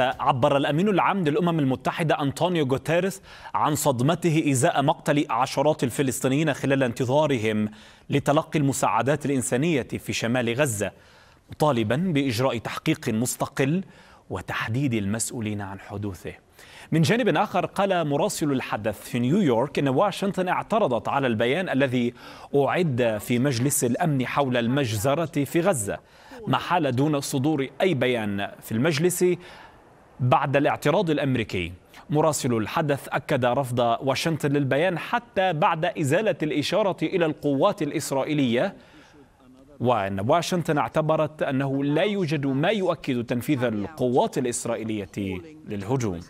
عبر الأمين العام للأمم المتحدة أنطونيو غوتيريس عن صدمته إزاء مقتل عشرات الفلسطينيين خلال انتظارهم لتلقي المساعدات الإنسانية في شمال غزة مطالبا بإجراء تحقيق مستقل وتحديد المسؤولين عن حدوثه من جانب آخر قال مراسل الحدث في نيويورك أن واشنطن اعترضت على البيان الذي أعد في مجلس الأمن حول المجزرة في غزة ما حال دون صدور أي بيان في المجلس بعد الاعتراض الامريكي مراسل الحدث اكد رفض واشنطن للبيان حتى بعد ازاله الاشاره الى القوات الاسرائيليه وان واشنطن اعتبرت انه لا يوجد ما يؤكد تنفيذ القوات الاسرائيليه للهجوم